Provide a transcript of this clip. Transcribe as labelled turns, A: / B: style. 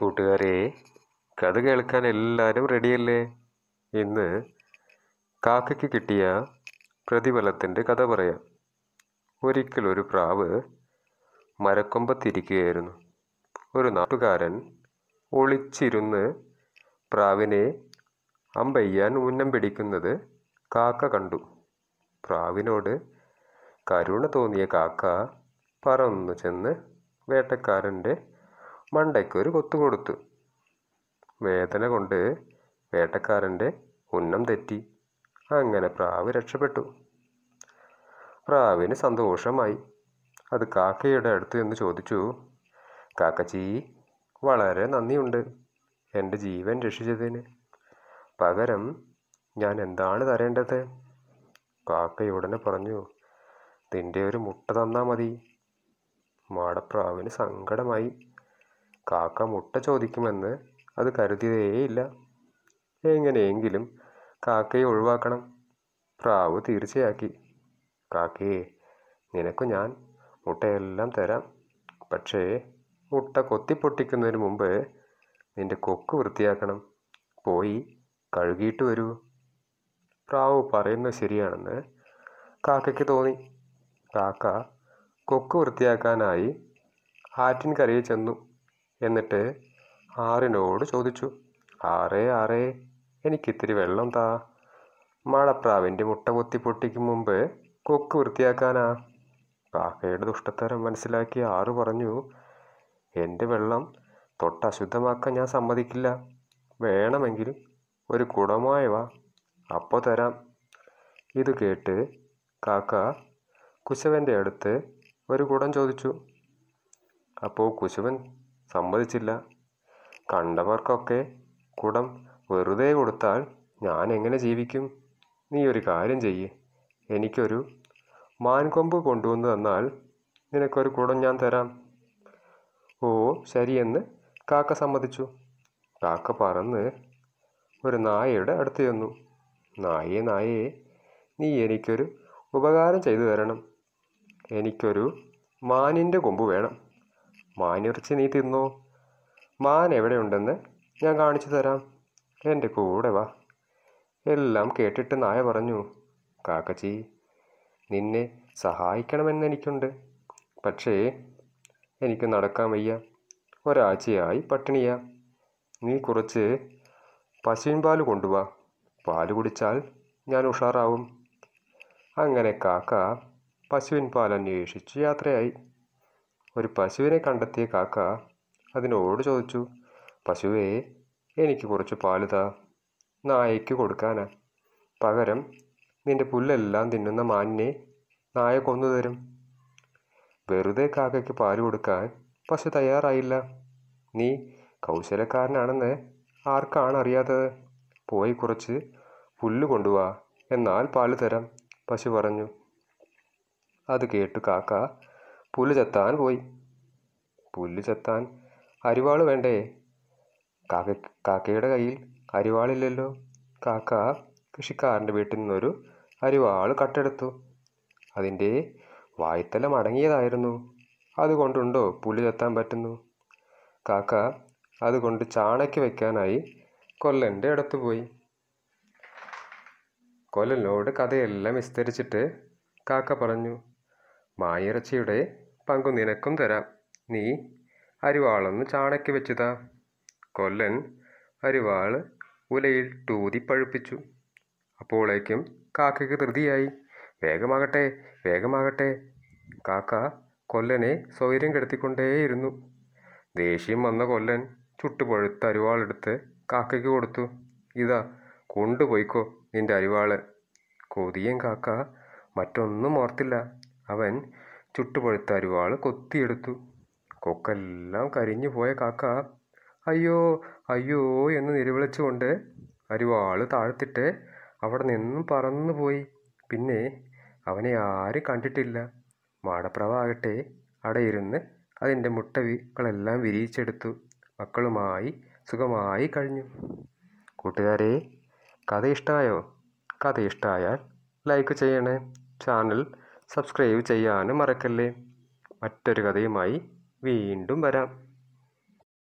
A: കൂട്ടുകാരെ കഥ കേൾക്കാൻ എല്ലാവരും റെഡിയല്ലേ ഇന്ന് കാക്കയ്ക്ക് കിട്ടിയ പ്രതിഫലത്തിൻ്റെ കഥ പറയാം ഒരിക്കലൊരു പ്രാവ് മരക്കൊമ്പത്തിരിക്കുകയായിരുന്നു ഒരു നാട്ടുകാരൻ ഒളിച്ചിരുന്ന് പ്രാവിനെ അമ്പയ്യാൻ ഉന്നം പിടിക്കുന്നത് കാക്ക കണ്ടു പ്രാവിനോട് കരുണ തോന്നിയ കാക്ക പറന്നു ചെന്ന് വേട്ടക്കാരൻ്റെ മണ്ടയ്ക്ക് ഒരു കൊത്തു കൊടുത്തു വേദന കൊണ്ട് വേട്ടക്കാരൻ്റെ ഉന്നം തെറ്റി അങ്ങനെ പ്രാവ് രക്ഷപ്പെട്ടു പ്രാവിന് സന്തോഷമായി അത് കാക്കയുടെ അടുത്ത് എന്ന് ചോദിച്ചു കാക്കച്ചി വളരെ നന്ദിയുണ്ട് എൻ്റെ ജീവൻ രക്ഷിച്ചതിന് പകരം ഞാൻ എന്താണ് തരേണ്ടത് കാക്കയുടനെ പറഞ്ഞു നിൻ്റെ ഒരു മുട്ട തന്നാൽ മതി മാടപ്രാവിന് സങ്കടമായി കാക്ക മുട്ട ചോദിക്കുമെന്ന് അത് കരുതിയേയില്ല എങ്ങനെയെങ്കിലും കാക്കയെ ഒഴിവാക്കണം പ്രാവ് തീർച്ചയാക്കി കാക്കയെ നിനക്ക് ഞാൻ മുട്ടയെല്ലാം തരാം പക്ഷേ മുട്ട കൊത്തിപ്പൊട്ടിക്കുന്നതിന് മുമ്പ് നിന്റെ കൊക്ക് വൃത്തിയാക്കണം പോയി കഴുകിയിട്ട് വരൂ പ്രാവ് പറയുന്നത് ശരിയാണെന്ന് കാക്കയ്ക്ക് തോന്നി കാക്ക കൊക്ക് വൃത്തിയാക്കാനായി ആറ്റിൻകരയിൽ ചെന്നു എന്നിട്ട് ആറിനോട് ചോദിച്ചു ആറേ ആറേ എനിക്കിത്തിരി വെള്ളം താ മാളപ്രാവിൻ്റെ മുട്ട കൊത്തി പൊട്ടിക്കും മുമ്പ് കൊക്ക് വൃത്തിയാക്കാനാ കാക്കയുടെ ദുഷ്ടത്തരം മനസ്സിലാക്കി ആറ് പറഞ്ഞു എൻ്റെ വെള്ളം തൊട്ട് അശുദ്ധമാക്കാൻ ഞാൻ സമ്മതിക്കില്ല വേണമെങ്കിൽ ഒരു കുടമായ വാ അപ്പോൾ തരാം ഇത് കേട്ട് കാക്ക കുശവൻ്റെ അടുത്ത് ഒരു കുടം ചോദിച്ചു അപ്പോൾ കുശവൻ സമ്മതിച്ചില്ല കണ്ടവർക്കൊക്കെ കുടം വെറുതെ കൊടുത്താൽ ഞാൻ എങ്ങനെ ജീവിക്കും നീ ഒരു കാര്യം ചെയ്യ് എനിക്കൊരു മാൻകൊമ്പ് കൊണ്ടുവന്ന് തന്നാൽ നിനക്കൊരു കുടം ഞാൻ തരാം ഓ ശരിയെന്ന് കാക്ക സമ്മതിച്ചു കാക്ക പറന്ന് ഒരു നായയുടെ അടുത്ത് ചെന്നു നായേ നായേ നീ എനിക്കൊരു ഉപകാരം ചെയ്തു തരണം എനിക്കൊരു മാനിൻ്റെ കൊമ്പ് വേണം മാനിറച്ചി നീ തിന്നോ മാൻ എവിടെയുണ്ടെന്ന് ഞാൻ കാണിച്ചു തരാം എൻ്റെ കൂടെ വാ എല്ലാം കേട്ടിട്ട് നായ പറഞ്ഞു കാക്കച്ചി നിന്നെ സഹായിക്കണമെന്ന് എനിക്കുണ്ട് പക്ഷേ എനിക്ക് നടക്കാൻ വയ്യ ഒരാഴ്ചയായി പട്ടിണിയാ നീ കുറച്ച് പശുവിൻ പാൽ കൊണ്ടുവാ പാല് കുടിച്ചാൽ ഞാൻ ഉഷാറാവും അങ്ങനെ കാക്ക പശുവിൻ പാൽ അന്വേഷിച്ച് യാത്രയായി ഒരു പശുവിനെ കണ്ടെത്തിയ കാക്ക അതിനോട് ചോദിച്ചു പശുവേ എനിക്ക് കുറച്ച് പാല് നായയ്ക്ക് കൊടുക്കാനാ പകരം നിന്റെ പുല്ലെല്ലാം തിന്നുന്ന മാനിനെ നായ കൊന്നുതരും വെറുതെ കാക്കയ്ക്ക് പാല് കൊടുക്കാൻ പശു തയ്യാറായില്ല നീ കൗശലക്കാരനാണെന്ന് ആർക്കാണ് അറിയാത്തത് പോയി കുറച്ച് പുല്ല് കൊണ്ടുവാ എന്നാൽ പാല് തരാം പശു പറഞ്ഞു അത് കേട്ടു കാക്ക പുല്ല് ചത്താൻ പോയി പുല്ല് ചത്താൻ അരിവാൾ വേണ്ടേ കാക്ക കാക്കയുടെ കയ്യിൽ അരിവാളില്ലല്ലോ കാക്ക കൃഷിക്കാരൻ്റെ വീട്ടിൽ നിന്നൊരു അരിവാൾ കട്ടെടുത്തു അതിൻ്റെ വായ്ത്തല മടങ്ങിയതായിരുന്നു അതുകൊണ്ടുണ്ടോ പുല്ല് ചത്താൻ പറ്റുന്നു കാക്ക അതുകൊണ്ട് ചാണക്ക് വയ്ക്കാനായി കൊല്ലൻ്റെ അടുത്ത് പോയി കൊല്ലനോട് കഥയെല്ലാം വിസ്തരിച്ചിട്ട് കാക്ക പറഞ്ഞു മായിറച്ചിയുടെ പങ്കു നിനക്കും തരാം നീ അരിവാളൊന്ന് ചാണക്ക് വെച്ചുതാ കൊല്ലൻ അരിവാൾ ഉലയിൽ തൂതി പഴുപ്പിച്ചു അപ്പോളേക്കും കാക്കയ്ക്ക് ധൃതിയായി വേഗമാകട്ടെ വേഗമാകട്ടെ കാക്ക കൊല്ലനെ സ്വൈര്യം കെടുത്തിക്കൊണ്ടേയിരുന്നു ദേഷ്യം വന്ന കൊല്ലൻ ചുട്ടുപഴുത്ത അരിവാളെടുത്ത് കാക്കയ്ക്ക് കൊടുത്തു ഇതാ കൊണ്ടുപോയിക്കോ നിന്റെ അരിവാള് കൊതിയൻ കാക്ക മറ്റൊന്നും ഓർത്തില്ല അവൻ ചുട്ടുപഴുത്ത അരിവാൾ കൊത്തിയെടുത്തു കൊക്കെല്ലാം കരിഞ്ഞു പോയ കാക്ക അയ്യോ അയ്യോ എന്ന് നിലവിളിച്ചുകൊണ്ട് അരിവാൾ താഴ്ത്തിട്ട് അവിടെ നിന്നും പറന്നു പോയി പിന്നെ അവനെ ആരും കണ്ടിട്ടില്ല മാടപ്രവ ആകട്ടെ അവിടെ ഇരുന്ന് അതിൻ്റെ മുട്ട വീക്കളെല്ലാം വിരിയിച്ചെടുത്തു മക്കളുമായി സുഖമായി കഴിഞ്ഞു കൂട്ടുകാരെ കഥ ഇഷ്ടമായോ കഥ ഇഷ്ടമായാൽ ലൈക്ക് ചെയ്യണേ ചാനൽ സബ്സ്ക്രൈബ് ചെയ്യാനും മറക്കല്ലേ മറ്റൊരു കഥയുമായി വീണ്ടും വരാം